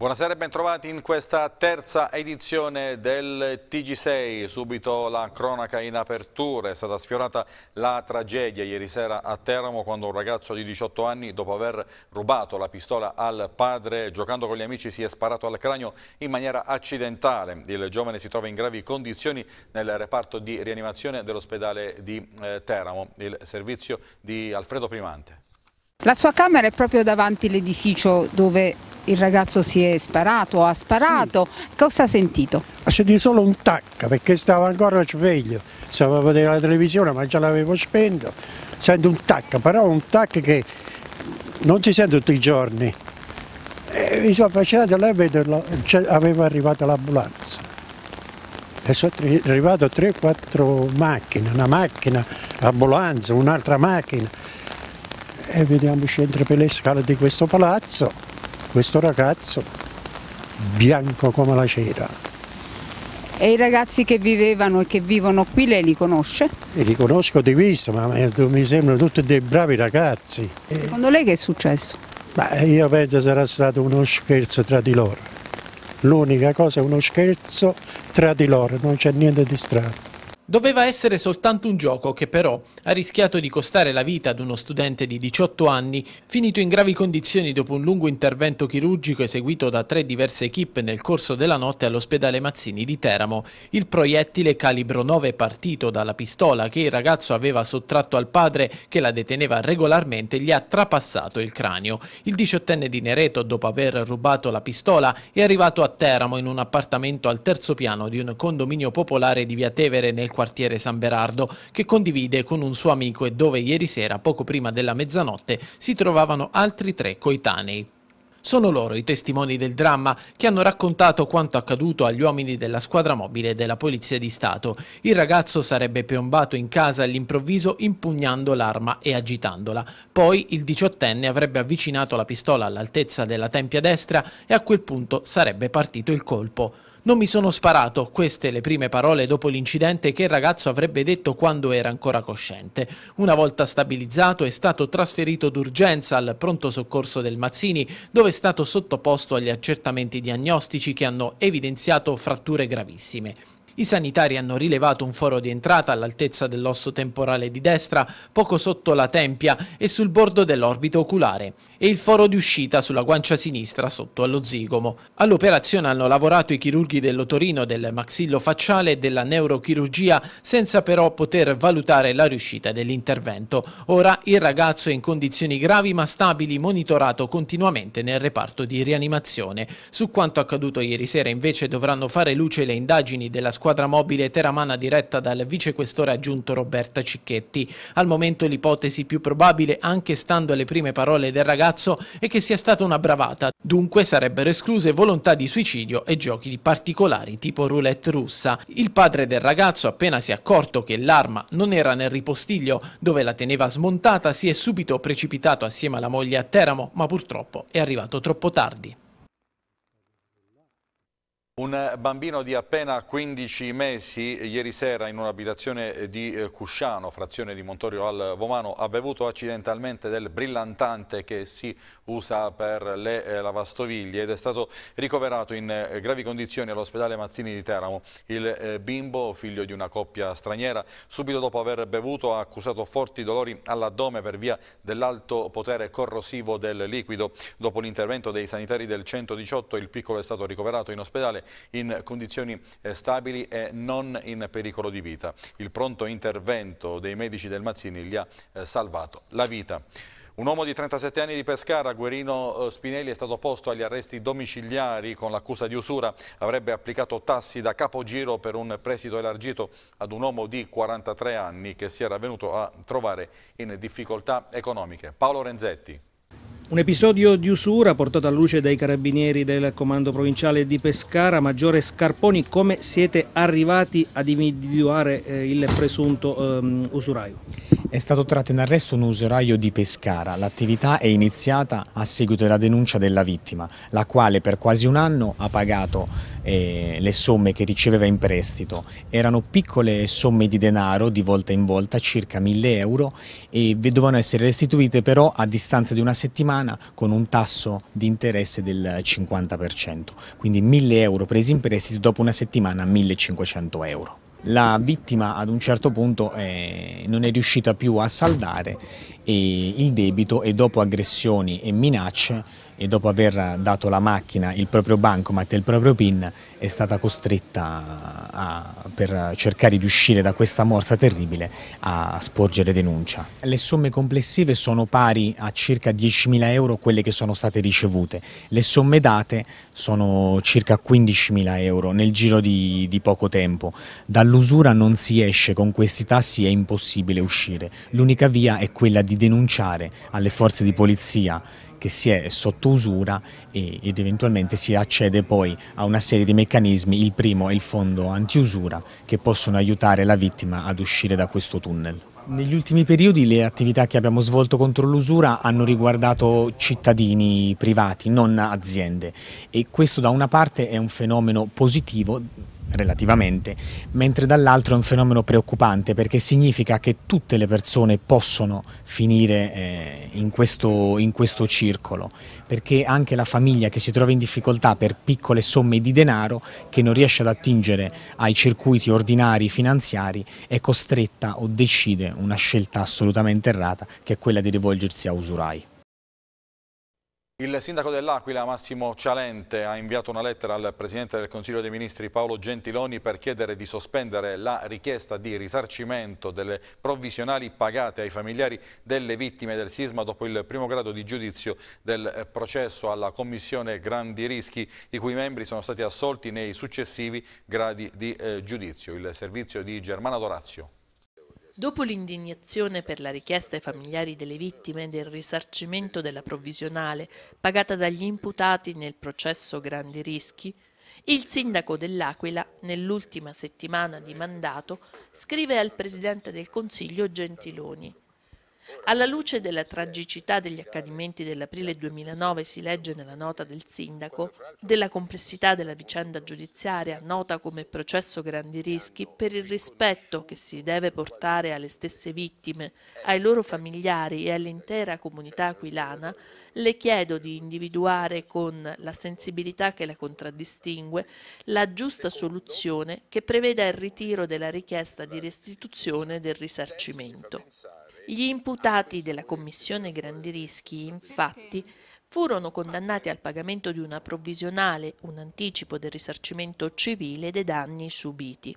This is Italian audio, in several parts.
Buonasera e bentrovati in questa terza edizione del TG6. Subito la cronaca in apertura. È stata sfiorata la tragedia ieri sera a Teramo quando un ragazzo di 18 anni, dopo aver rubato la pistola al padre, giocando con gli amici, si è sparato al cranio in maniera accidentale. Il giovane si trova in gravi condizioni nel reparto di rianimazione dell'ospedale di eh, Teramo. Il servizio di Alfredo Primante. La sua camera è proprio davanti all'edificio dove il ragazzo si è sparato o ha sparato. Sì. Cosa ha sentito? Ha sentito solo un tacca perché stava ancora sveglio. Stava a vedere la televisione ma già l'avevo spento. Sento un tacca, però un tacca che non si sente tutti i giorni. E eh, mi sono affascinato lei vederlo, cioè, aveva arrivato l'ambulanza. E sono arrivato 3-4 macchine, una macchina, l'ambulanza, un'altra macchina e veniamo scendere per le scale di questo palazzo, questo ragazzo bianco come la cera. E i ragazzi che vivevano e che vivono qui lei li conosce? E li conosco di vista, ma eh, mi sembrano tutti dei bravi ragazzi. Secondo lei che è successo? Ma io penso sarà stato uno scherzo tra di loro. L'unica cosa è uno scherzo tra di loro, non c'è niente di strano. Doveva essere soltanto un gioco che però ha rischiato di costare la vita ad uno studente di 18 anni finito in gravi condizioni dopo un lungo intervento chirurgico eseguito da tre diverse equip nel corso della notte all'ospedale Mazzini di Teramo. Il proiettile calibro 9 partito dalla pistola che il ragazzo aveva sottratto al padre che la deteneva regolarmente gli ha trapassato il cranio. Il diciottenne di Nereto dopo aver rubato la pistola è arrivato a Teramo in un appartamento al terzo piano di un condominio popolare di Via Tevere nel quartiere San Berardo che condivide con un suo amico e dove ieri sera, poco prima della mezzanotte, si trovavano altri tre coetanei. Sono loro i testimoni del dramma che hanno raccontato quanto accaduto agli uomini della squadra mobile della Polizia di Stato. Il ragazzo sarebbe piombato in casa all'improvviso impugnando l'arma e agitandola. Poi il diciottenne avrebbe avvicinato la pistola all'altezza della tempia destra e a quel punto sarebbe partito il colpo. Non mi sono sparato, queste le prime parole dopo l'incidente che il ragazzo avrebbe detto quando era ancora cosciente. Una volta stabilizzato è stato trasferito d'urgenza al pronto soccorso del Mazzini, dove è stato sottoposto agli accertamenti diagnostici che hanno evidenziato fratture gravissime. I sanitari hanno rilevato un foro di entrata all'altezza dell'osso temporale di destra, poco sotto la tempia e sul bordo dell'orbito oculare e il foro di uscita sulla guancia sinistra sotto allo zigomo. All'operazione hanno lavorato i chirurghi dell'otorino, del maxillo facciale e della neurochirurgia senza però poter valutare la riuscita dell'intervento. Ora il ragazzo è in condizioni gravi ma stabili, monitorato continuamente nel reparto di rianimazione. Su quanto accaduto ieri sera invece dovranno fare luce le indagini della squadra mobile teramana diretta dal vicequestore aggiunto Roberta Cicchetti. Al momento l'ipotesi più probabile, anche stando alle prime parole del ragazzo, palazzo e che sia stata una bravata, dunque sarebbero escluse volontà di suicidio e giochi di particolari tipo roulette russa. Il padre del ragazzo appena si è accorto che l'arma non era nel ripostiglio dove la teneva smontata si è subito precipitato assieme alla moglie a Teramo ma purtroppo è arrivato troppo tardi. Un bambino di appena 15 mesi ieri sera in un'abitazione eh, di eh, Cusciano, frazione di Montorio al Vomano, ha bevuto accidentalmente del brillantante che si usa per le eh, lavastoviglie ed è stato ricoverato in eh, gravi condizioni all'ospedale Mazzini di Teramo. Il eh, bimbo, figlio di una coppia straniera, subito dopo aver bevuto ha accusato forti dolori all'addome per via dell'alto potere corrosivo del liquido. Dopo l'intervento dei sanitari del 118 il piccolo è stato ricoverato in ospedale in condizioni stabili e non in pericolo di vita. Il pronto intervento dei medici del Mazzini gli ha salvato la vita. Un uomo di 37 anni di Pescara, Guerino eh, Spinelli, è stato posto agli arresti domiciliari con l'accusa di usura. Avrebbe applicato tassi da capogiro per un prestito elargito ad un uomo di 43 anni che si era venuto a trovare in difficoltà economiche. Paolo Renzetti. Un episodio di usura portato alla luce dai carabinieri del comando provinciale di Pescara. Maggiore Scarponi, come siete arrivati ad individuare eh, il presunto ehm, usuraio? È stato tratto in arresto un usuraio di Pescara. L'attività è iniziata a seguito della denuncia della vittima, la quale per quasi un anno ha pagato eh, le somme che riceveva in prestito. Erano piccole somme di denaro di volta in volta, circa 1000 euro, e dovevano essere restituite però a distanza di una settimana con un tasso di interesse del 50%. Quindi 1000 euro presi in prestito, dopo una settimana 1500 euro la vittima ad un certo punto eh, non è riuscita più a saldare il debito e dopo aggressioni e minacce e dopo aver dato la macchina, il proprio bancomat e il proprio PIN è stata costretta a, per cercare di uscire da questa morsa terribile a sporgere denuncia. Le somme complessive sono pari a circa 10.000 euro quelle che sono state ricevute, le somme date sono circa 15.000 euro nel giro di, di poco tempo. Dall'usura non si esce, con questi tassi è impossibile uscire, l'unica via è quella di denunciare alle forze di polizia che si è sotto usura ed eventualmente si accede poi a una serie di meccanismi, il primo è il fondo antiusura che possono aiutare la vittima ad uscire da questo tunnel. Negli ultimi periodi le attività che abbiamo svolto contro l'usura hanno riguardato cittadini privati, non aziende e questo da una parte è un fenomeno positivo relativamente, mentre dall'altro è un fenomeno preoccupante perché significa che tutte le persone possono finire eh, in, questo, in questo circolo, perché anche la famiglia che si trova in difficoltà per piccole somme di denaro che non riesce ad attingere ai circuiti ordinari finanziari è costretta o decide una scelta assolutamente errata che è quella di rivolgersi a usurai. Il sindaco dell'Aquila Massimo Cialente ha inviato una lettera al Presidente del Consiglio dei Ministri Paolo Gentiloni per chiedere di sospendere la richiesta di risarcimento delle provvisionali pagate ai familiari delle vittime del sisma dopo il primo grado di giudizio del processo alla Commissione Grandi Rischi i cui membri sono stati assolti nei successivi gradi di eh, giudizio. Il servizio di Germana Dorazio. Dopo l'indignazione per la richiesta ai familiari delle vittime del risarcimento della provvisionale pagata dagli imputati nel processo Grandi Rischi, il sindaco dell'Aquila, nell'ultima settimana di mandato, scrive al presidente del Consiglio Gentiloni alla luce della tragicità degli accadimenti dell'aprile 2009 si legge nella nota del sindaco della complessità della vicenda giudiziaria nota come processo grandi rischi per il rispetto che si deve portare alle stesse vittime, ai loro familiari e all'intera comunità aquilana, le chiedo di individuare con la sensibilità che la contraddistingue la giusta soluzione che preveda il ritiro della richiesta di restituzione del risarcimento. Gli imputati della Commissione Grandi Rischi, infatti, furono condannati al pagamento di una provvisionale, un anticipo del risarcimento civile dei danni subiti.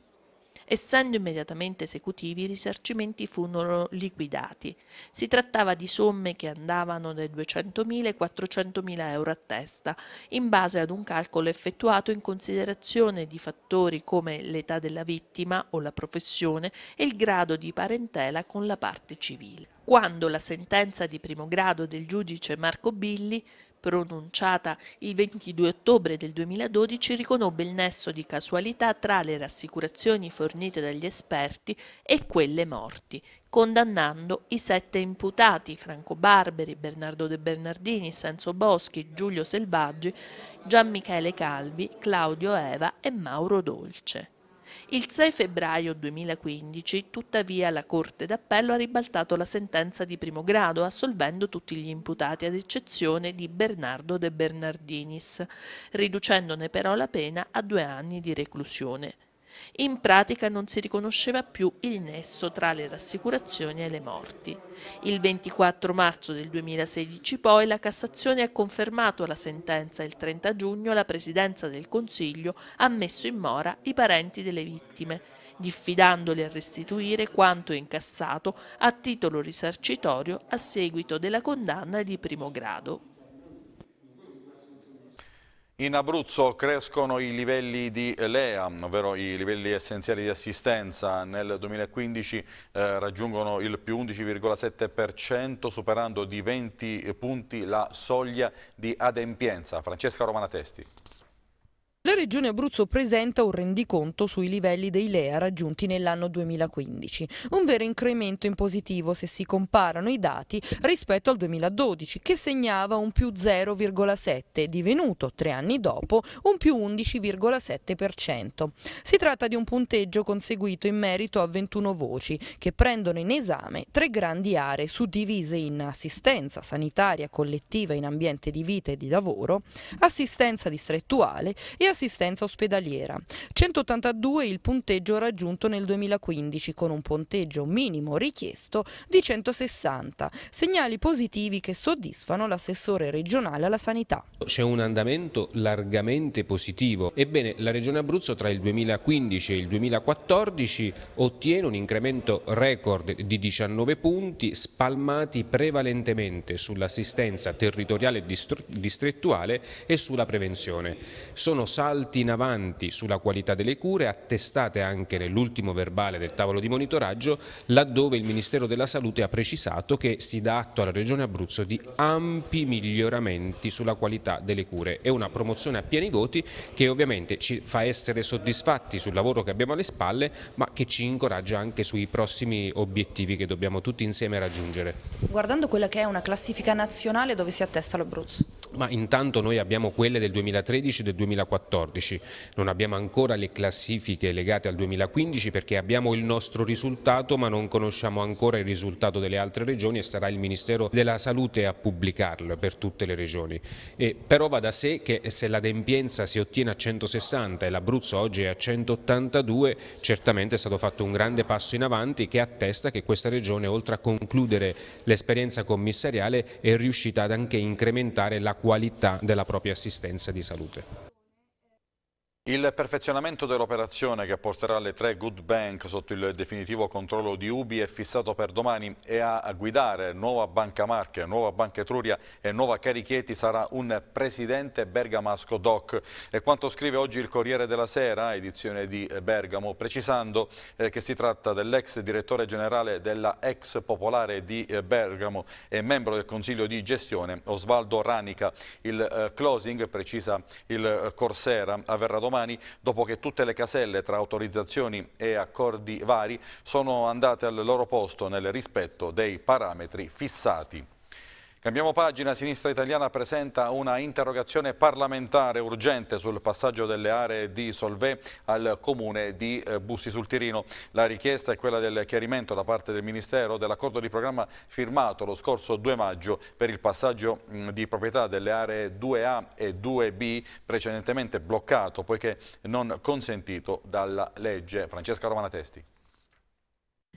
Essendo immediatamente esecutivi, i risarcimenti furono liquidati. Si trattava di somme che andavano dai 200.000 ai 400.000 euro a testa, in base ad un calcolo effettuato in considerazione di fattori come l'età della vittima o la professione e il grado di parentela con la parte civile. Quando la sentenza di primo grado del giudice Marco Billi pronunciata il 22 ottobre del 2012, riconobbe il nesso di casualità tra le rassicurazioni fornite dagli esperti e quelle morti, condannando i sette imputati Franco Barberi, Bernardo De Bernardini, Senso Boschi, Giulio Selvaggi, Gian Michele Calvi, Claudio Eva e Mauro Dolce. Il 6 febbraio 2015, tuttavia, la Corte d'Appello ha ribaltato la sentenza di primo grado, assolvendo tutti gli imputati, ad eccezione di Bernardo De Bernardinis, riducendone però la pena a due anni di reclusione. In pratica non si riconosceva più il nesso tra le rassicurazioni e le morti. Il 24 marzo del 2016 poi la Cassazione ha confermato la sentenza e il 30 giugno la Presidenza del Consiglio ha messo in mora i parenti delle vittime, diffidandoli a restituire quanto incassato a titolo risarcitorio a seguito della condanna di primo grado. In Abruzzo crescono i livelli di LEA, ovvero i livelli essenziali di assistenza. Nel 2015 eh, raggiungono il più 11,7%, superando di 20 punti la soglia di adempienza. Francesca Romana Testi. La Regione Abruzzo presenta un rendiconto sui livelli dei LEA raggiunti nell'anno 2015, un vero incremento in positivo se si comparano i dati rispetto al 2012 che segnava un più 0,7 divenuto tre anni dopo un più 11,7%. Si tratta di un punteggio conseguito in merito a 21 voci che prendono in esame tre grandi aree suddivise in assistenza sanitaria collettiva in ambiente di vita e di lavoro, assistenza distrettuale e assistenza ospedaliera. 182 il punteggio raggiunto nel 2015 con un punteggio minimo richiesto di 160. Segnali positivi che soddisfano l'assessore regionale alla sanità. C'è un andamento largamente positivo. Ebbene, la Regione Abruzzo tra il 2015 e il 2014 ottiene un incremento record di 19 punti spalmati prevalentemente sull'assistenza territoriale distrettuale e sulla prevenzione. Sono salti in avanti sulla qualità delle cure attestate anche nell'ultimo verbale del tavolo di monitoraggio laddove il Ministero della Salute ha precisato che si dà atto alla Regione Abruzzo di ampi miglioramenti sulla qualità delle cure È una promozione a pieni voti che ovviamente ci fa essere soddisfatti sul lavoro che abbiamo alle spalle ma che ci incoraggia anche sui prossimi obiettivi che dobbiamo tutti insieme raggiungere. Guardando quella che è una classifica nazionale dove si attesta l'Abruzzo? Ma intanto noi abbiamo quelle del 2013, del 2014 2014. Non abbiamo ancora le classifiche legate al 2015 perché abbiamo il nostro risultato ma non conosciamo ancora il risultato delle altre regioni e sarà il Ministero della Salute a pubblicarlo per tutte le regioni. E però va da sé che se l'adempienza si ottiene a 160 e l'Abruzzo oggi è a 182 certamente è stato fatto un grande passo in avanti che attesta che questa regione oltre a concludere l'esperienza commissariale è riuscita ad anche incrementare la qualità della propria assistenza di salute. Il perfezionamento dell'operazione che porterà le tre good bank sotto il definitivo controllo di Ubi è fissato per domani e a guidare Nuova Banca Marche, Nuova Banca Etruria e Nuova Carichieti sarà un presidente bergamasco doc. È quanto scrive oggi il Corriere della Sera, edizione di Bergamo, precisando eh, che si tratta dell'ex direttore generale della ex popolare di eh, Bergamo e membro del consiglio di gestione Osvaldo Ranica. Il eh, closing, precisa il Corsera, avverrà domani domani dopo che tutte le caselle tra autorizzazioni e accordi vari sono andate al loro posto nel rispetto dei parametri fissati. Cambiamo pagina, Sinistra Italiana presenta una interrogazione parlamentare urgente sul passaggio delle aree di Solvè al comune di eh, Bussi sul Tirino. La richiesta è quella del chiarimento da parte del Ministero dell'accordo di programma firmato lo scorso 2 maggio per il passaggio di proprietà delle aree 2A e 2B precedentemente bloccato poiché non consentito dalla legge. Francesca Romanatesti.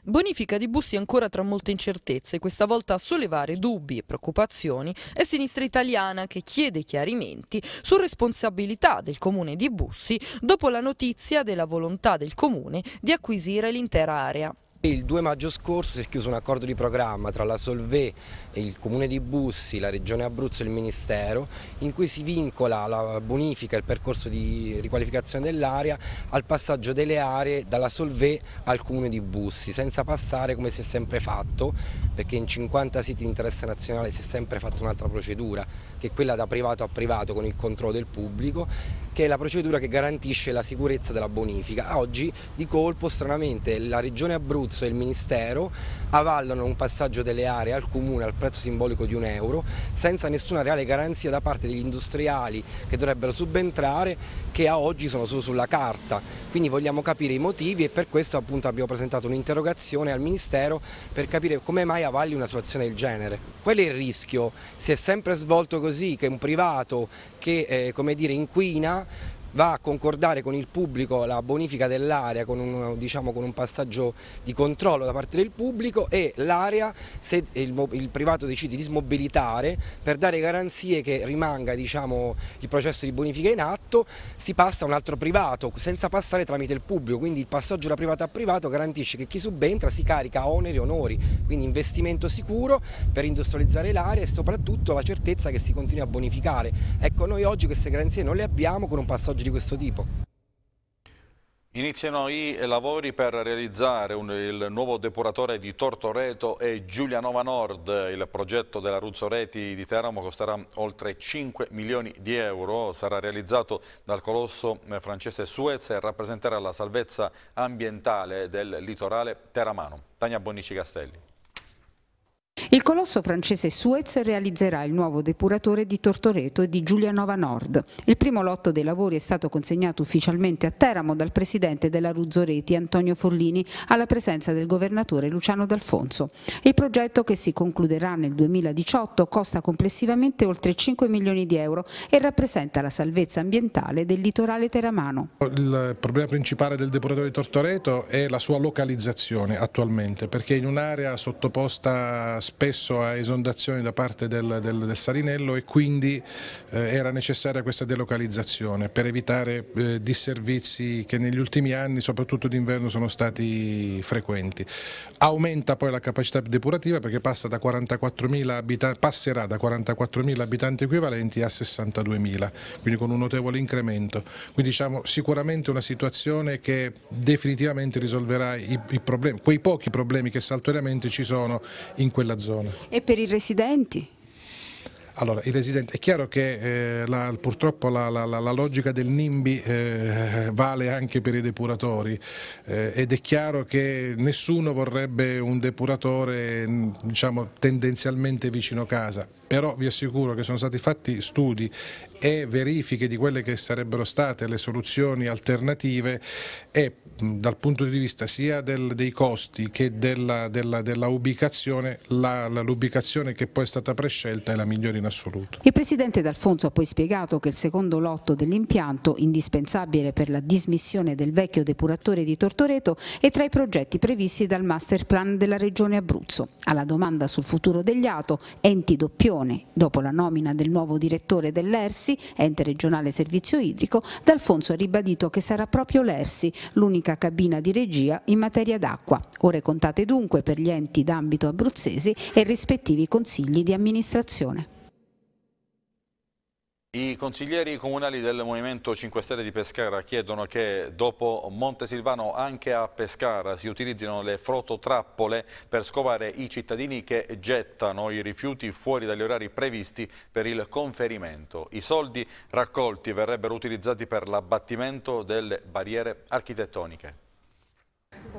Bonifica di Bussi ancora tra molte incertezze, questa volta a sollevare dubbi e preoccupazioni è Sinistra Italiana che chiede chiarimenti su responsabilità del comune di Bussi dopo la notizia della volontà del comune di acquisire l'intera area. Il 2 maggio scorso si è chiuso un accordo di programma tra la Solvè, il Comune di Bussi, la Regione Abruzzo e il Ministero in cui si vincola la bonifica e il percorso di riqualificazione dell'area al passaggio delle aree dalla Solvè al Comune di Bussi senza passare come si è sempre fatto perché in 50 siti di interesse nazionale si è sempre fatta un'altra procedura che è quella da privato a privato con il controllo del pubblico, che è la procedura che garantisce la sicurezza della bonifica. Oggi di colpo stranamente la Regione Abruzzo e il Ministero avallano un passaggio delle aree al Comune al prezzo simbolico di un euro senza nessuna reale garanzia da parte degli industriali che dovrebbero subentrare che a oggi sono solo sulla carta. Quindi vogliamo capire i motivi e per questo appunto abbiamo presentato un'interrogazione al Ministero per capire come mai avalli una situazione del genere. Qual è il rischio? Si è sempre svolto così sì che un privato che eh, dire, inquina va a concordare con il pubblico la bonifica dell'area con, diciamo, con, un passaggio di controllo da parte del pubblico e l'area se il, il, privato decide di smobilitare per dare garanzie che rimanga diciamo, il processo di bonifica in atto si passa a un altro privato senza passare tramite il pubblico quindi il passaggio da privato a privato garantisce che chi subentra si carica oneri e onori quindi investimento sicuro per industrializzare l'area e soprattutto la certezza che si continui a bonificare ecco noi oggi queste garanzie non le abbiamo con un passaggio di questo tipo. Iniziano i lavori per realizzare un, il nuovo depuratore di Tortoreto e Giulianova Nord. Il progetto della Ruzzoreti di Teramo costerà oltre 5 milioni di euro. Sarà realizzato dal colosso francese Suez e rappresenterà la salvezza ambientale del litorale teramano. Tania Bonici Castelli. Il colosso francese Suez realizzerà il nuovo depuratore di Tortoreto e di Giulianova Nord. Il primo lotto dei lavori è stato consegnato ufficialmente a Teramo dal presidente della Ruzzoreti Antonio Forlini alla presenza del governatore Luciano D'Alfonso. Il progetto che si concluderà nel 2018 costa complessivamente oltre 5 milioni di euro e rappresenta la salvezza ambientale del litorale teramano. Il problema principale del depuratore di Tortoreto è la sua localizzazione attualmente perché in un'area sottoposta a spesso a esondazioni da parte del, del, del Salinello e quindi eh, era necessaria questa delocalizzazione per evitare eh, disservizi che negli ultimi anni, soprattutto d'inverno, sono stati frequenti. Aumenta poi la capacità depurativa perché passa da 44.000 abitanti, passerà da 44.000 abitanti equivalenti a 62.000, quindi con un notevole incremento. Quindi diciamo sicuramente una situazione che definitivamente risolverà i, i problemi, quei pochi problemi che saltuariamente ci sono in quella zona zona. E per i residenti? Allora, i residenti, è chiaro che eh, la, purtroppo la, la, la, logica del NIMBY eh, vale anche per i depuratori eh, ed è chiaro che nessuno vorrebbe un depuratore diciamo, tendenzialmente vicino casa, però vi assicuro che sono stati fatti studi e verifiche di quelle che sarebbero state le soluzioni alternative e dal punto di vista sia del, dei costi che della, della, della ubicazione, l'ubicazione che poi è stata prescelta è la migliore in assoluto. Il Presidente D'Alfonso ha poi spiegato che il secondo lotto dell'impianto, indispensabile per la dismissione del vecchio depuratore di Tortoreto, è tra i progetti previsti dal master plan della Regione Abruzzo. Alla domanda sul futuro degli ATO, enti doppione, dopo la nomina del nuovo direttore dell'ERS, Lersi, ente regionale servizio idrico, D'Alfonso ha ribadito che sarà proprio Lersi l'unica cabina di regia in materia d'acqua. Ore contate dunque per gli enti d'ambito abruzzesi e rispettivi consigli di amministrazione. I consiglieri comunali del Movimento 5 Stelle di Pescara chiedono che dopo Montesilvano anche a Pescara si utilizzino le frototrappole per scovare i cittadini che gettano i rifiuti fuori dagli orari previsti per il conferimento. I soldi raccolti verrebbero utilizzati per l'abbattimento delle barriere architettoniche.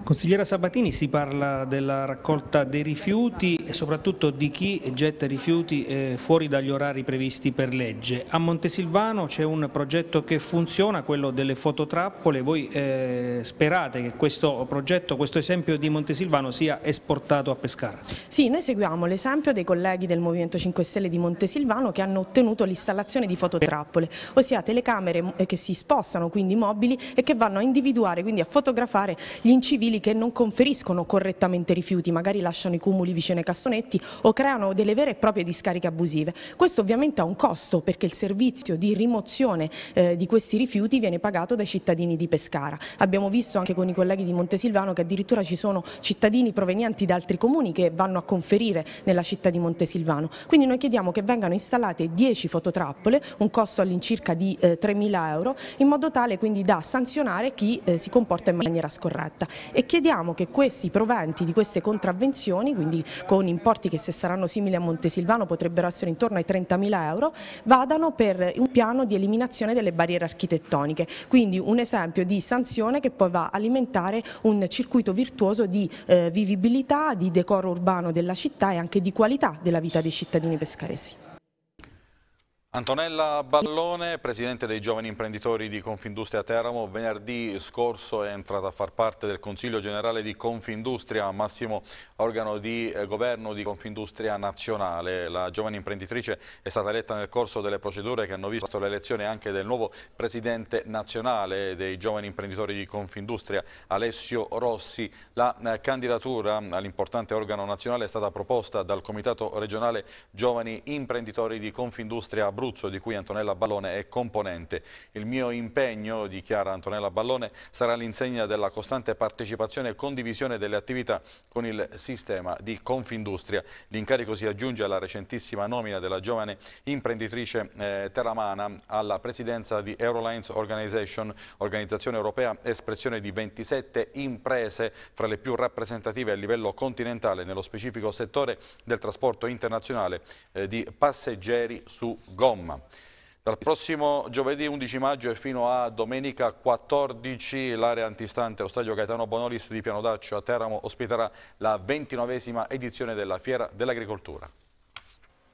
Consigliera Sabatini, si parla della raccolta dei rifiuti e soprattutto di chi getta rifiuti eh, fuori dagli orari previsti per legge. A Montesilvano c'è un progetto che funziona, quello delle fototrappole. Voi eh, sperate che questo progetto, questo esempio di Montesilvano sia esportato a Pescara? Sì, noi seguiamo l'esempio dei colleghi del Movimento 5 Stelle di Montesilvano che hanno ottenuto l'installazione di fototrappole, ossia telecamere eh, che si spostano, quindi mobili, e che vanno a individuare, quindi a fotografare gli incidenti civili che non conferiscono correttamente rifiuti, magari lasciano i cumuli vicino ai cassonetti o creano delle vere e proprie discariche abusive. Questo ovviamente ha un costo perché il servizio di rimozione eh, di questi rifiuti viene pagato dai cittadini di Pescara. Abbiamo visto anche con i colleghi di Montesilvano che addirittura ci sono cittadini provenienti da altri comuni che vanno a conferire nella città di Montesilvano. Quindi noi chiediamo che vengano installate 10 fototrappole, un costo all'incirca di eh, 3.000 euro, in modo tale quindi da sanzionare chi eh, si comporta in maniera scorretta e chiediamo che questi proventi di queste contravvenzioni, quindi con importi che se saranno simili a Montesilvano potrebbero essere intorno ai 30.000 euro, vadano per un piano di eliminazione delle barriere architettoniche, quindi un esempio di sanzione che poi va a alimentare un circuito virtuoso di eh, vivibilità, di decoro urbano della città e anche di qualità della vita dei cittadini pescaresi. Antonella Ballone, presidente dei giovani imprenditori di Confindustria Teramo, venerdì scorso è entrata a far parte del Consiglio Generale di Confindustria, massimo organo di eh, governo di Confindustria Nazionale. La giovane imprenditrice è stata eletta nel corso delle procedure che hanno visto l'elezione anche del nuovo presidente nazionale dei giovani imprenditori di Confindustria, Alessio Rossi. La eh, candidatura all'importante organo nazionale è stata proposta dal Comitato regionale Giovani Imprenditori di Confindustria Bruxelles Abruzzo di cui Antonella Ballone è componente. Il mio impegno, dichiara Antonella Ballone, sarà l'insegna della costante partecipazione e condivisione delle attività con il sistema di Confindustria. L'incarico si aggiunge alla recentissima nomina della giovane imprenditrice eh, teramana alla presidenza di Eurolines Organization, organizzazione europea espressione di 27 imprese fra le più rappresentative a livello continentale nello specifico settore del trasporto internazionale eh, di passeggeri su Go gomma. Dal prossimo giovedì 11 maggio e fino a domenica 14 l'area antistante allo stadio Gaetano Bonolis di Pianodaccio a Teramo ospiterà la ventinovesima edizione della Fiera dell'Agricoltura.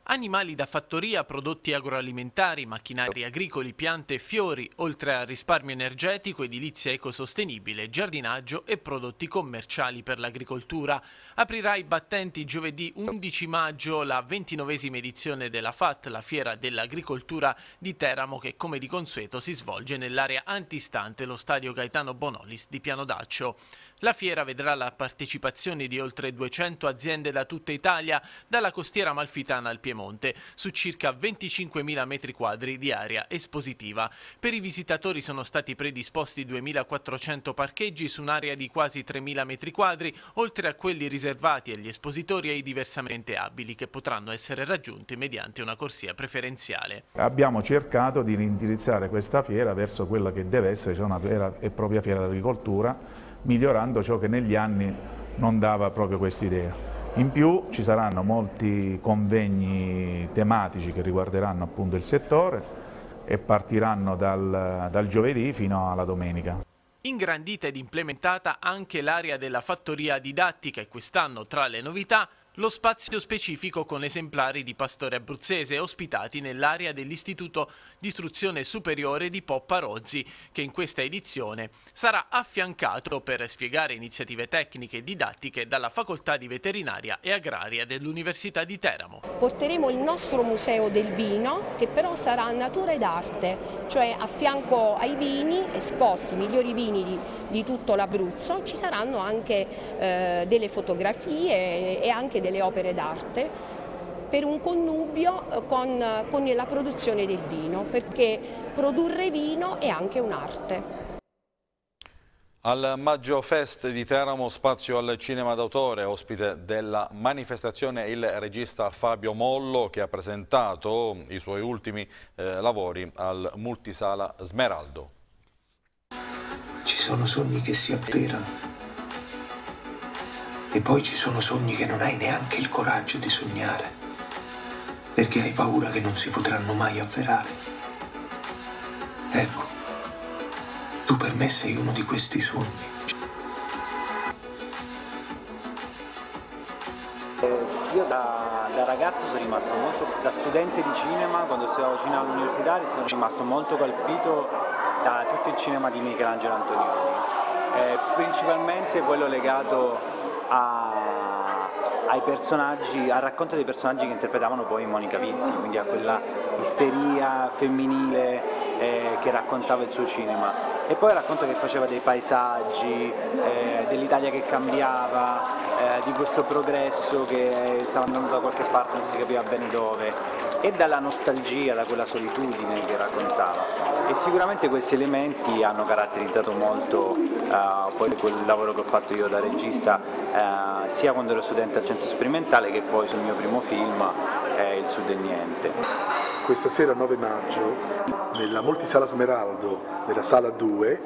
Animali da fattoria, prodotti agroalimentari, macchinari agricoli, piante e fiori, oltre a risparmio energetico, edilizia ecosostenibile, giardinaggio e prodotti commerciali per l'agricoltura. Aprirà i battenti giovedì 11 maggio la 29esima edizione della FAT, la fiera dell'agricoltura di Teramo che come di consueto si svolge nell'area antistante lo stadio Gaetano Bonolis di Piano Daccio. La fiera vedrà la partecipazione di oltre 200 aziende da tutta Italia, dalla costiera malfitana al Piemonte, su circa 25.000 metri quadri di area espositiva. Per i visitatori sono stati predisposti 2.400 parcheggi su un'area di quasi 3.000 metri quadri, oltre a quelli riservati agli espositori e ai diversamente abili, che potranno essere raggiunti mediante una corsia preferenziale. Abbiamo cercato di indirizzare questa fiera verso quella che deve essere cioè una vera e propria fiera d'agricoltura, migliorando ciò che negli anni non dava proprio questa idea. In più ci saranno molti convegni tematici che riguarderanno appunto il settore e partiranno dal, dal giovedì fino alla domenica. Ingrandita ed implementata anche l'area della fattoria didattica e quest'anno tra le novità lo spazio specifico con esemplari di pastore abruzzese ospitati nell'area dell'Istituto di Istruzione Superiore di Poppa Rozzi, che in questa edizione sarà affiancato per spiegare iniziative tecniche e didattiche dalla Facoltà di Veterinaria e Agraria dell'Università di Teramo. Porteremo il nostro museo del vino, che però sarà natura ed arte, cioè a fianco ai vini esposti, i migliori vini di, di tutto l'Abruzzo, ci saranno anche eh, delle fotografie e anche delle opere d'arte per un connubio eh, con, eh, con la produzione del vino, perché produrre vino è anche un'arte. Al Maggio Fest di Teramo spazio al cinema d'autore, ospite della manifestazione il regista Fabio Mollo che ha presentato i suoi ultimi eh, lavori al multisala Smeraldo. Ci sono sogni che si avverano e poi ci sono sogni che non hai neanche il coraggio di sognare, perché hai paura che non si potranno mai avverare. Ecco, tu per me sei uno di questi sogni. Io da, da, ragazzo sono rimasto molto, da studente di cinema, quando stavo vicino all'università, sono rimasto molto colpito da tutto il cinema di Michelangelo Antonioni, eh, principalmente quello legato a, ai personaggi, al racconto dei personaggi che interpretavano poi Monica Vitti, quindi a quella isteria femminile eh, che raccontava il suo cinema e poi racconta che faceva dei paesaggi, eh, dell'Italia che cambiava, eh, di questo progresso che stava andando da qualche parte, non si capiva bene dove, e dalla nostalgia, da quella solitudine che raccontava. E sicuramente questi elementi hanno caratterizzato molto eh, poi quel lavoro che ho fatto io da regista, eh, sia quando ero studente al centro sperimentale che poi sul mio primo film, eh, Il Sud e Niente questa sera 9 maggio nella Multisala Smeraldo, nella sala 2,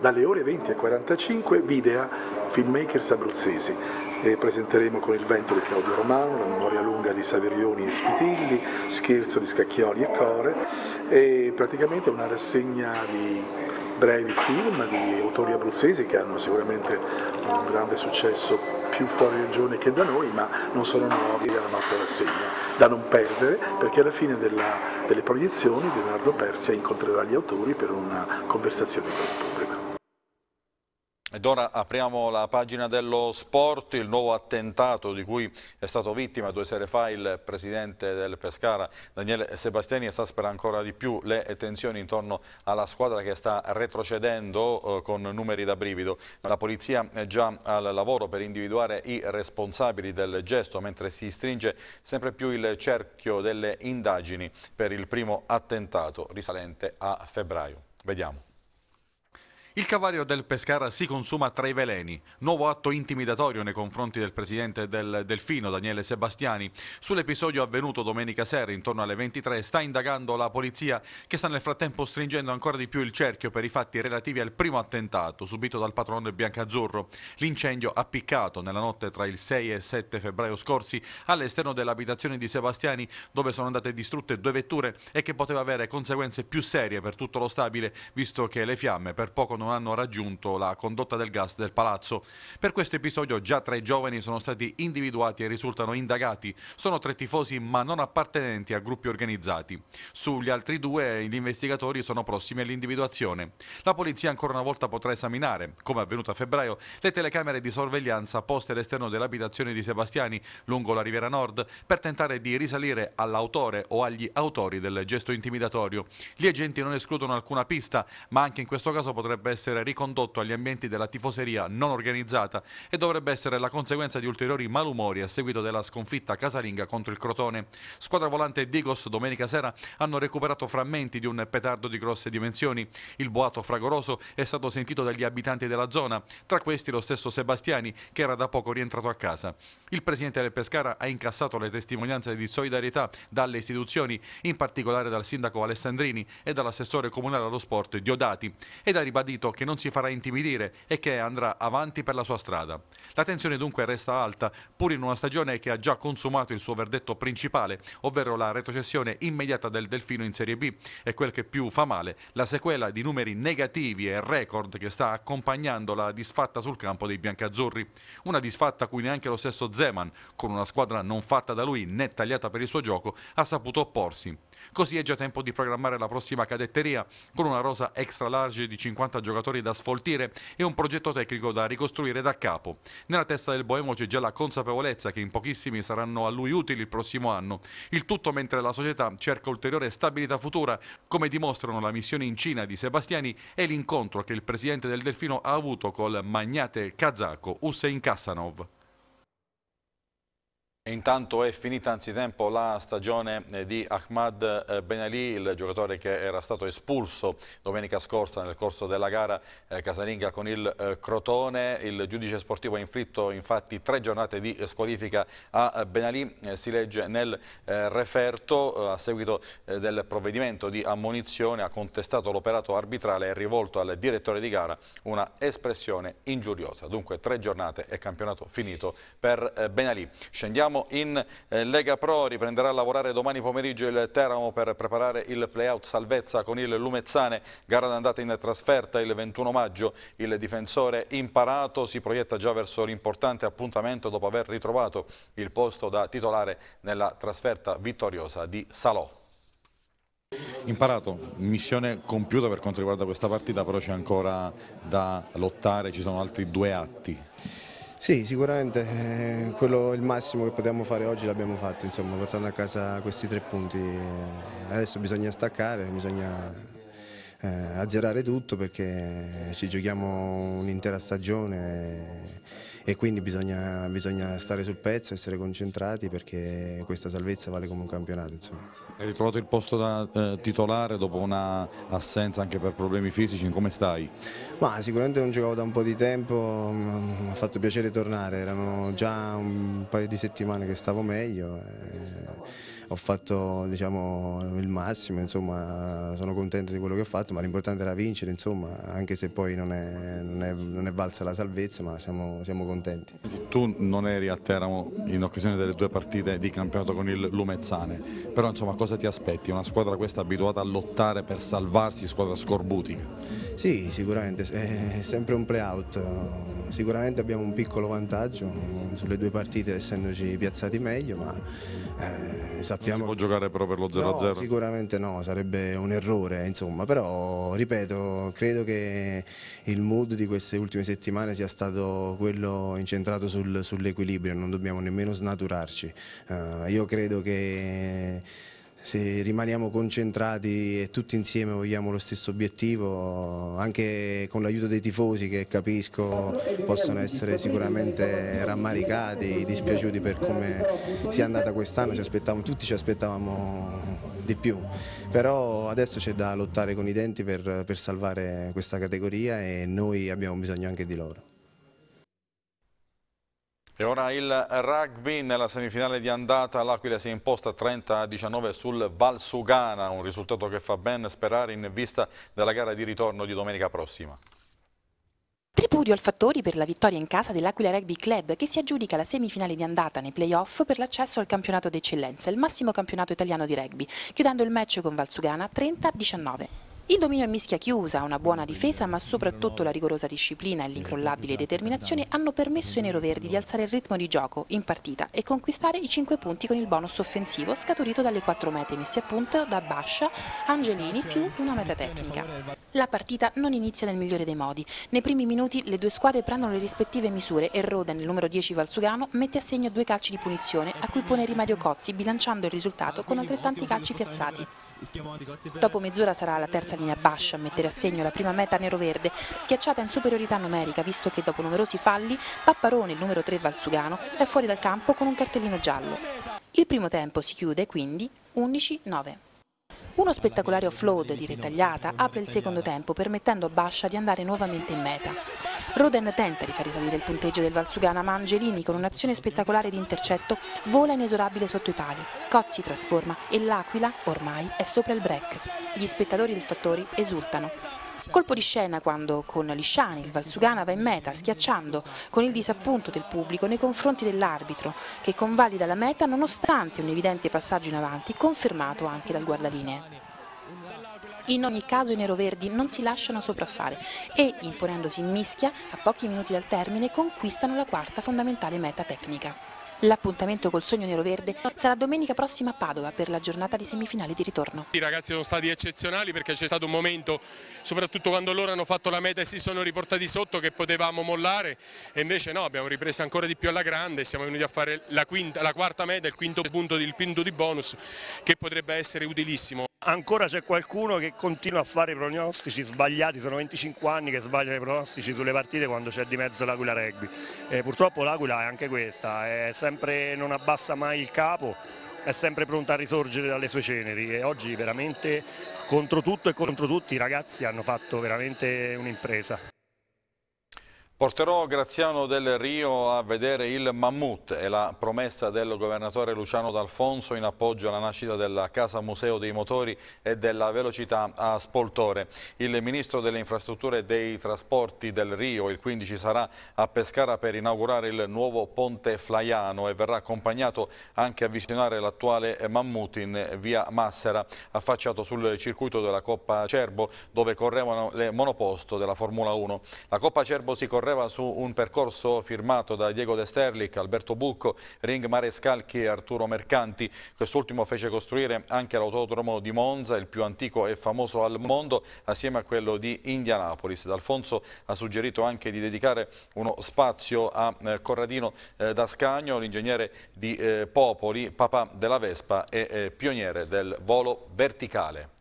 dalle ore 20 e 45 video filmmakers abruzzesi. E presenteremo con il vento di Claudio Romano, la memoria lunga di Saverioni e Spitilli, scherzo di Scacchioli e Core e praticamente una rassegna di brevi film di autori abruzzesi che hanno sicuramente un grande successo più fuori regione che da noi, ma non sono nuovi alla nostra rassegna. Da non perdere perché alla fine della, delle proiezioni Leonardo Persia incontrerà gli autori per una conversazione con il pubblico. Ed ora apriamo la pagina dello sport, il nuovo attentato di cui è stato vittima due sere fa il presidente del Pescara, Daniele Sebastiani, esaspera ancora di più le tensioni intorno alla squadra che sta retrocedendo eh, con numeri da brivido. La polizia è già al lavoro per individuare i responsabili del gesto, mentre si stringe sempre più il cerchio delle indagini per il primo attentato risalente a febbraio. Vediamo. Il cavallo del Pescara si consuma tra i veleni, nuovo atto intimidatorio nei confronti del presidente del Delfino Daniele Sebastiani. Sull'episodio avvenuto domenica sera intorno alle 23 sta indagando la polizia che sta nel frattempo stringendo ancora di più il cerchio per i fatti relativi al primo attentato subito dal patrone biancazzurro. L'incendio appiccato nella notte tra il 6 e 7 febbraio scorsi all'esterno dell'abitazione di Sebastiani dove sono andate distrutte due vetture e che poteva avere conseguenze più serie per tutto lo stabile visto che le fiamme per poco non hanno raggiunto la condotta del gas del palazzo. Per questo episodio già tre giovani sono stati individuati e risultano indagati. Sono tre tifosi ma non appartenenti a gruppi organizzati. Sugli altri due gli investigatori sono prossimi all'individuazione. La polizia ancora una volta potrà esaminare, come avvenuto a febbraio, le telecamere di sorveglianza poste all'esterno dell'abitazione di Sebastiani lungo la Riviera Nord per tentare di risalire all'autore o agli autori del gesto intimidatorio. Gli agenti non escludono alcuna pista, ma anche in questo caso potrebbe essere ricondotto agli ambienti della tifoseria non organizzata e dovrebbe essere la conseguenza di ulteriori malumori a seguito della sconfitta casalinga contro il Crotone. Squadra volante e Digos domenica sera hanno recuperato frammenti di un petardo di grosse dimensioni. Il boato fragoroso è stato sentito dagli abitanti della zona, tra questi lo stesso Sebastiani che era da poco rientrato a casa. Il presidente del Pescara ha incassato le testimonianze di solidarietà dalle istituzioni, in particolare dal sindaco Alessandrini e dall'assessore comunale allo sport Diodati, ed ha ribadito convinto che non si farà intimidire e che andrà avanti per la sua strada. La tensione dunque resta alta, pur in una stagione che ha già consumato il suo verdetto principale, ovvero la retrocessione immediata del Delfino in Serie B e quel che più fa male, la sequela di numeri negativi e record che sta accompagnando la disfatta sul campo dei biancazzurri. Una disfatta cui neanche lo stesso Zeman, con una squadra non fatta da lui né tagliata per il suo gioco, ha saputo opporsi. Così è già tempo di programmare la prossima cadetteria con una rosa extra large di 50 giocatori da sfoltire e un progetto tecnico da ricostruire da capo. Nella testa del Boemo c'è già la consapevolezza che in pochissimi saranno a lui utili il prossimo anno, il tutto mentre la società cerca ulteriore stabilità futura, come dimostrano la missione in Cina di Sebastiani e l'incontro che il presidente del Delfino ha avuto col magnate kazako Hussein Kassanov. Intanto è finita anzitempo la stagione eh, di Ahmad eh, Ben Ali, il giocatore che era stato espulso domenica scorsa nel corso della gara eh, casalinga con il Crotone. Il giudice sportivo ha inflitto infatti tre giornate di squalifica a Ben Ali, si legge nel referto a seguito del provvedimento di ammonizione, ha contestato l'operato arbitrale e rivolto al direttore di gara una espressione ingiuriosa. Dunque tre giornate e campionato finito per Ben Ali. Scendiamo torniamo in eh, Lega Pro, riprenderà a lavorare domani pomeriggio il Teramo per preparare il playout salvezza con il Lumezzane, gara d'andata in trasferta il 21 maggio, il difensore imparato si proietta già verso l'importante appuntamento dopo aver ritrovato il posto da titolare nella trasferta vittoriosa di Salò. Imparato, missione compiuta per quanto riguarda questa partita, però c'è ancora da lottare, ci sono altri due atti. Sì, sicuramente eh, quello, il massimo che potevamo fare oggi l'abbiamo fatto, insomma, portando a casa questi tre punti. Eh, adesso bisogna staccare, bisogna eh, azzerare tutto perché ci giochiamo un'intera stagione. E e quindi bisogna, bisogna, stare sul pezzo, essere concentrati perché questa salvezza vale come un campionato. Insomma. Hai ritrovato il posto da eh, titolare dopo un'assenza anche per problemi fisici, come stai? Ma sicuramente non giocavo da un po' di tempo, mm, mi ha fatto piacere tornare, erano già un paio di settimane che stavo meglio. Eh ho fatto diciamo, il massimo, insomma, sono contento di quello che ho fatto, ma l'importante era vincere, insomma, anche se poi non è, non è, non è valsa la salvezza, ma siamo, siamo, contenti. Tu non eri a Teramo in occasione delle due partite di campionato con il Lumezzane, però insomma, cosa ti aspetti? Una squadra questa abituata a lottare per salvarsi, squadra scorbutica? Sì, sicuramente, è sempre un play-out, sicuramente abbiamo un piccolo vantaggio sulle due partite essendoci piazzati meglio, ma eh, sappiamo... Non si può giocare però per lo 0-0? No, sicuramente no, sarebbe un errore, insomma, però ripeto, credo che il mood di queste ultime settimane sia stato quello incentrato sul, sull'equilibrio, non dobbiamo nemmeno snaturarci. Eh, io credo che se rimaniamo concentrati e tutti insieme vogliamo lo stesso obiettivo, anche con l'aiuto dei tifosi che capisco possono essere sicuramente rammaricati, dispiaciuti per come sia andata quest'anno, tutti ci aspettavamo di più, però adesso c'è da lottare con i denti per, per salvare questa categoria e noi abbiamo bisogno anche di loro. E ora il rugby nella semifinale di andata, l'Aquila si è imposta 30-19 sul Valsugana, un risultato che fa ben sperare in vista della gara di ritorno di domenica prossima. Tripudio al fattori per la vittoria in casa dell'Aquila Rugby Club che si aggiudica la semifinale di andata nei playoff per l'accesso al campionato d'eccellenza, il massimo campionato italiano di rugby, chiudendo il match con Valsugana 30-19. Il dominio a mischia chiusa, una buona difesa, ma soprattutto la rigorosa disciplina e l'incrollabile determinazione hanno permesso ai neroverdi di alzare il ritmo di gioco in partita e conquistare i 5 punti con il bonus offensivo scaturito dalle 4 mete messe a punto da Bascia, Angelini più una meta tecnica. La partita non inizia nel migliore dei modi. Nei primi minuti le due squadre prendono le rispettive misure e Roden, il numero 10 Valsugano, mette a segno due calci di punizione a cui pone rimario Cozzi bilanciando il risultato con altrettanti calci piazzati. Dopo mezz'ora sarà la terza linea Bascia a mettere a segno la prima meta nero-verde, schiacciata in superiorità numerica visto che dopo numerosi falli Papparone, il numero 3 Valsugano, è fuori dal campo con un cartellino giallo. Il primo tempo si chiude quindi 11-9. Uno spettacolare offload di ritagliata apre il secondo tempo permettendo a Bascia di andare nuovamente in meta. Roden tenta di far risalire il punteggio del Valsugana ma Angelini con un'azione spettacolare di intercetto vola inesorabile sotto i pali. Cozzi trasforma e l'Aquila ormai è sopra il break. Gli spettatori del Fattori esultano. Colpo di scena quando con Lisciani il Valsugana va in meta schiacciando con il disappunto del pubblico nei confronti dell'arbitro che convalida la meta nonostante un evidente passaggio in avanti confermato anche dal guardalinee. In ogni caso i neroverdi non si lasciano sopraffare e, imponendosi in mischia, a pochi minuti dal termine conquistano la quarta fondamentale meta tecnica. L'appuntamento col sogno nero-verde sarà domenica prossima a Padova per la giornata di semifinale di ritorno. I ragazzi sono stati eccezionali perché c'è stato un momento, soprattutto quando loro hanno fatto la meta e si sono riportati sotto, che potevamo mollare e invece no, abbiamo ripreso ancora di più alla grande, siamo venuti a fare la, quinta, la quarta meta, il quinto punto, il quinto di bonus che potrebbe essere utilissimo. Ancora c'è qualcuno che continua a fare i pronostici sbagliati, sono 25 anni che sbagliano i pronostici sulle partite quando c'è di mezzo l'Aquila Rugby. E eh, purtroppo l'Aquila è anche questa, è sempre, non abbassa mai il capo, è sempre pronta a risorgere dalle sue ceneri e oggi veramente contro tutto e contro tutti i ragazzi hanno fatto veramente un'impresa. Porterò Graziano del Rio a vedere il Mammut e la promessa del governatore Luciano D'Alfonso in appoggio alla nascita della Casa Museo dei Motori e della Velocità a Spoltore. Il ministro delle Infrastrutture e dei Trasporti del Rio il 15 sarà a Pescara per inaugurare il nuovo ponte Flaiano e verrà accompagnato anche a visionare l'attuale Mammut in via Massera, affacciato sul circuito della Coppa Cerbo dove correvano le monoposto della Formula 1. La Coppa Cerbo si correva correva su un percorso firmato da Diego De Sterlich, Alberto Bucco, Ring Marescalchi e Arturo Mercanti. Quest'ultimo fece costruire anche l'autodromo di Monza, il più antico e famoso al mondo, assieme a quello di Indianapolis. D'Alfonso ha suggerito anche di dedicare uno spazio a eh, Corradino eh, Dascagno, l'ingegnere di eh, Popoli, papà della Vespa e pioniere del volo verticale.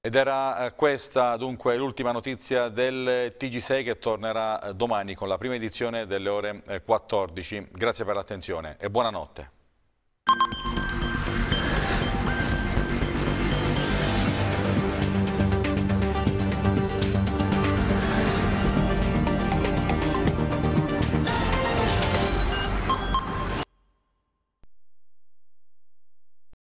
Ed era eh, questa dunque l'ultima notizia del TG6 che tornerà eh, domani con la prima edizione delle ore 14. Eh, Grazie per l'attenzione e buonanotte.